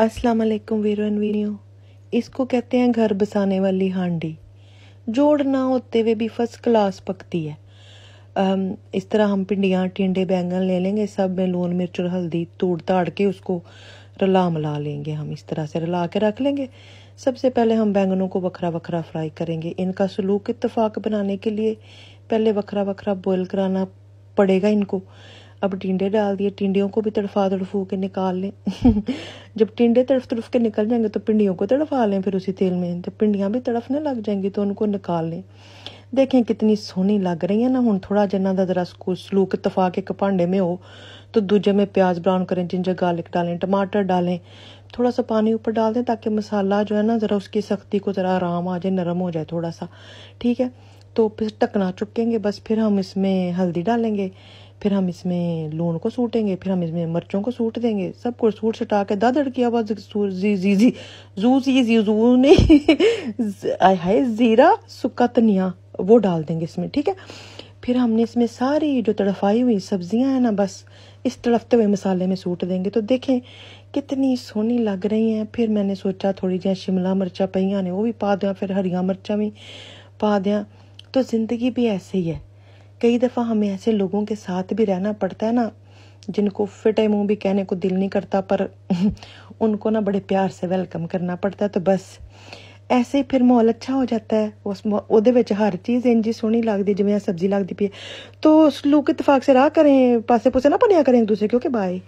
अस्सलाम वालेकुम वीरों एंड इसको कहते हैं घर बसाने वाली हांडी जोड़ ना होते हुए भी फर्स्ट क्लास पकती है इस तरह हम भिंडियाँ टिंडे बैंगन ले लेंगे सब में लून मिर्च और हल्दी तोड़ ताड़ के उसको रला मिला लेंगे हम इस तरह से रला के रख लेंगे सबसे पहले हम बैंगनों को वखरा वखरा फ्राई करेंगे इनका सलूक इतफाक बनाने के लिए पहले वखरा वखरा बॉयल कराना पड़ेगा इनको अब टिंडे डाल दिए टिंडियों को भी तड़फा तड़फू के निकाल लें जब टिंडे तड़फ तड़फ के निकल जाएंगे तो पिंडियों को तड़फा लें फिर उसी तेल में जब पिंडियाँ भी तड़फने लग जाएंगी तो उनको निकाल लें देखें कितनी सोहनी लग रही है ना हूँ थोड़ा जिन्हों का जरा सलूक तफा के कपांडे में हो तो दूजे में प्याज ब्राउन करें जिंजर गार्लिक डालें टमाटर डालें थोड़ा सा पानी ऊपर डाल दें ताकि मसाला जो है ना ज़रा उसकी सख्ती को ज़रा आराम आ जाए नरम हो जाए थोड़ा सा ठीक है तो फिर टकना चुकेंगे बस फिर हम इसमें हल्दी डालेंगे फिर हम इसमें लून को सूटेंगे फिर हम इसमें मिर्चों को सूट देंगे सब कुछ सूट सटा के दादर की आवाज़ जी जी जी जू जी जी जू हाय ज़ीरा सुखा धनिया वो डाल देंगे इसमें ठीक है फिर हमने इसमें सारी जो तड़फाई हुई सब्जियां हैं ना बस इस तड़फते हुए मसाले में सूट देंगे तो देखें कितनी सोहनी लग रही हैं फिर मैंने सोचा थोड़ी जहाँ शिमला मिर्चा पहिया ने वो भी पा दें फिर हरिया मिर्चा भी पा दें तो ज़िंदगी भी ऐसे ही है कई दफ़ा हमें ऐसे लोगों के साथ भी रहना पड़ता है ना जिनको फिट है मुंह भी कहने को दिल नहीं करता पर उनको ना बड़े प्यार से वेलकम करना पड़ता है तो बस ऐसे ही फिर माहौल अच्छा हो जाता है उस उस हर चीज़ इन जी सोहनी लगती जिमें सब्जी लगती पी तो लोग के इतफाक से राह करें पासे पुसे ना बनिया करें एक दूसरे क्योंकि बाय